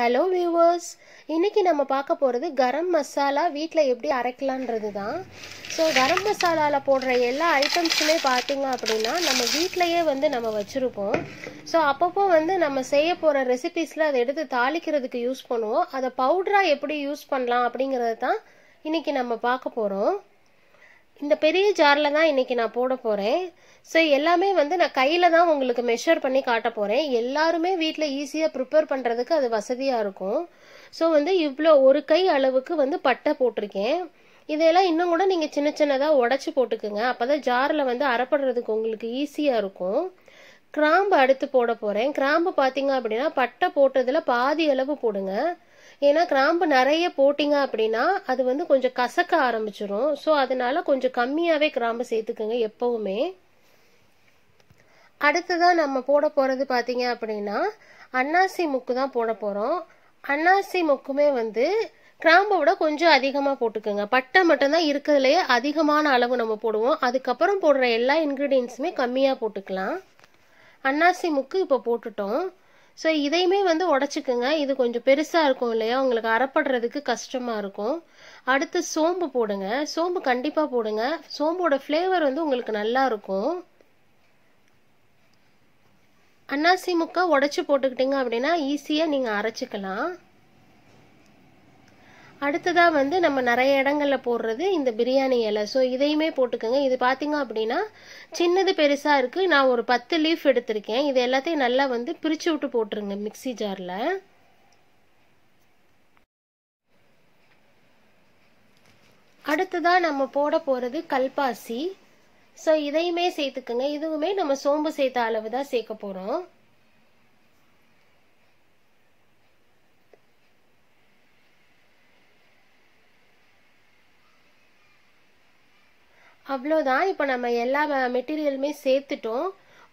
hello viewers இன்றைக்கி நம்ம பார்க்க போகிறது கரம் மசாலா வீட்டில் எப்படி அரைக்கலான்றது தான் ஸோ கரம் மசாலாவில் போடுற எல்லா ஐட்டம்ஸுமே பார்த்திங்க அப்படின்னா நம்ம வீட்டிலையே வந்து நம்ம வச்சுருப்போம் ஸோ அப்பப்போ வந்து நம்ம செய்ய போகிற ரெசிபீஸில் அதை எடுத்து தாளிக்கிறதுக்கு யூஸ் பண்ணுவோம் அதை பவுடராக எப்படி யூஸ் பண்ணலாம் அப்படிங்கிறது தான் இன்றைக்கி நம்ம பார்க்க போகிறோம் இந்த பெரிய ஜாரில் தான் இன்றைக்கி நான் போட போகிறேன் ஸோ எல்லாமே வந்து நான் கையில் தான் உங்களுக்கு மெஷர் பண்ணி காட்ட போகிறேன் எல்லாருமே வீட்டில் ஈஸியாக ப்ரிப்பேர் பண்ணுறதுக்கு அது வசதியாக இருக்கும் ஸோ வந்து இவ்வளோ ஒரு கை அளவுக்கு வந்து பட்டை போட்டிருக்கேன் இதையெல்லாம் இன்னும் கூட நீங்கள் சின்ன சின்னதாக உடச்சி போட்டுக்குங்க அப்போ தான் ஜாரில் வந்து அறப்படுறதுக்கு உங்களுக்கு ஈஸியாக இருக்கும் கிராம்பு அடுத்து போட போகிறேன் கிராம்பு பார்த்தீங்க அப்படின்னா பட்டை போட்டதில் பாதி அளவு போடுங்க ஏன்னா கிராம்பு நிறைய போட்டிங்க அப்படின்னா அது வந்து கொஞ்சம் கசக்க ஆரம்பிச்சிடும் ஸோ அதனால கொஞ்சம் கம்மியாகவே கிராம்பு சேர்த்துக்குங்க எப்போவுமே அடுத்ததாக நம்ம போட போகிறது பார்த்தீங்க அப்படின்னா அன்னாசி முக்கு தான் போட போகிறோம் அன்னாசி முக்குமே வந்து கிராம்போட விட கொஞ்சம் அதிகமாக போட்டுக்கோங்க பட்டை மட்டும்தான் இருக்கிறதுலையே அதிகமான அளவு நம்ம போடுவோம் அதுக்கப்புறம் போடுற எல்லா இன்க்ரீடியன்ஸுமே கம்மியாக போட்டுக்கலாம் அன்னாசி முக்கு இப்போ போட்டுட்டோம் ஸோ இதையுமே வந்து உடச்சிக்குங்க இது கொஞ்சம் பெருசாக இருக்கும் இல்லையா உங்களுக்கு அறப்படுறதுக்கு கஷ்டமாக இருக்கும் அடுத்து சோம்பு போடுங்க சோம்பு கண்டிப்பாக போடுங்க சோம்போட ஃப்ளேவர் வந்து உங்களுக்கு நல்லா இருக்கும் அன்னாசி முக்கா உடச்சி போட்டுக்கிட்டிங்க அப்படின்னா ஈஸியாக நீங்கள் அரைச்சிக்கலாம் அடுத்ததாக வந்து நம்ம நிறைய இடங்களில் போடுறது இந்த பிரியாணி இலை ஸோ இதையுமே போட்டுக்கோங்க இது பார்த்தீங்க அப்படின்னா சின்னது பெருசாக இருக்குது நான் ஒரு பத்து லீஃப் எடுத்திருக்கேன் இது எல்லாத்தையும் நல்லா வந்து பிரித்து விட்டு போட்டுருங்க மிக்சி ஜாரில் அடுத்ததாக நம்ம போட போகிறது கல்பாசி ஸோ இதையுமே சேர்த்துக்குங்க இதுவுமே நம்ம சோம்பு சேர்த்த அளவு தான் சேர்க்க போகிறோம் அவ்வளோதான் இப்போ நம்ம எல்லா மெட்டீரியலுமே சேர்த்துட்டோம்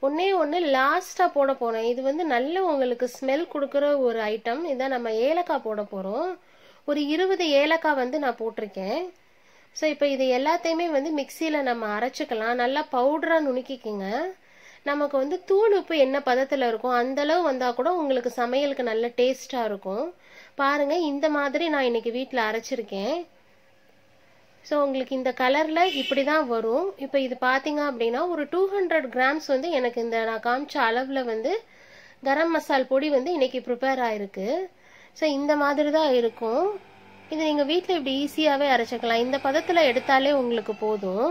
ஒன்றே ஒன்று லாஸ்ட்டாக போட போகிறோம் இது வந்து நல்ல உங்களுக்கு ஸ்மெல் கொடுக்குற ஒரு ஐட்டம் இதை நம்ம ஏலக்காய் போட போகிறோம் ஒரு இருபது ஏலக்காய் வந்து நான் போட்டிருக்கேன் ஸோ இப்போ இது எல்லாத்தையுமே வந்து மிக்சியில் நம்ம அரைச்சிக்கலாம் நல்லா பவுடராக நுணுக்கிக்கோங்க நமக்கு வந்து தூள் உப்பு என்ன பதத்தில் இருக்கும் அந்தளவு வந்தால் கூட உங்களுக்கு சமையலுக்கு நல்ல டேஸ்ட்டாக இருக்கும் பாருங்கள் இந்த மாதிரி நான் இன்றைக்கி வீட்டில் அரைச்சிருக்கேன் ஸோ உங்களுக்கு இந்த கலரில் இப்படி தான் வரும் இப்போ இது பார்த்தீங்க அப்படின்னா ஒரு டூ ஹண்ட்ரட் கிராம்ஸ் வந்து எனக்கு இந்த நான் காமிச்ச அளவில் வந்து கரம் மசால் பொடி வந்து இன்றைக்கி ப்ரிப்பேர் ஆகிருக்கு ஸோ இந்த மாதிரி தான் இருக்கும் இது நீங்கள் வீட்டில் இப்படி ஈஸியாகவே அரைச்சிக்கலாம் இந்த பதத்தில் எடுத்தாலே உங்களுக்கு போதும்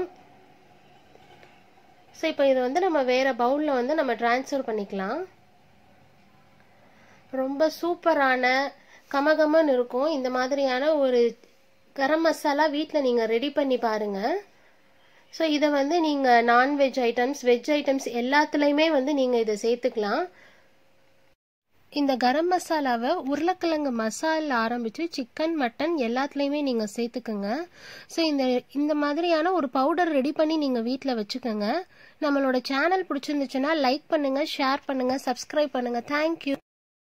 ஸோ இப்போ இதை வந்து நம்ம வேறு பவுலில் வந்து நம்ம டிரான்ஸ்ஃபர் பண்ணிக்கலாம் ரொம்ப சூப்பரான கமகமன்னு இருக்கும் இந்த மாதிரியான ஒரு கரம் மசாலா வீட்டில் நீங்கள் ரெடி பண்ணி பாருங்கள் ஸோ இதை வந்து நீங்கள் நான்வெஜ் ஐட்டம்ஸ் வெஜ் ஐட்டம்ஸ் எல்லாத்துலேயுமே வந்து நீங்கள் இதை சேர்த்துக்கலாம் இந்த கரம் மசாலாவை உருளைக்கிழங்கு மசாலில் ஆரம்பித்து சிக்கன் மட்டன் எல்லாத்துலேயுமே நீங்கள் சேர்த்துக்குங்க ஸோ இந்த இந்த மாதிரியான ஒரு பவுடர் ரெடி பண்ணி நீங்கள் வீட்டில் வச்சுக்கோங்க நம்மளோட சேனல் பிடிச்சிருந்துச்சுன்னா லைக் பண்ணுங்கள் ஷேர் பண்ணுங்கள் சப்ஸ்கிரைப் பண்ணுங்கள் தேங்க்யூ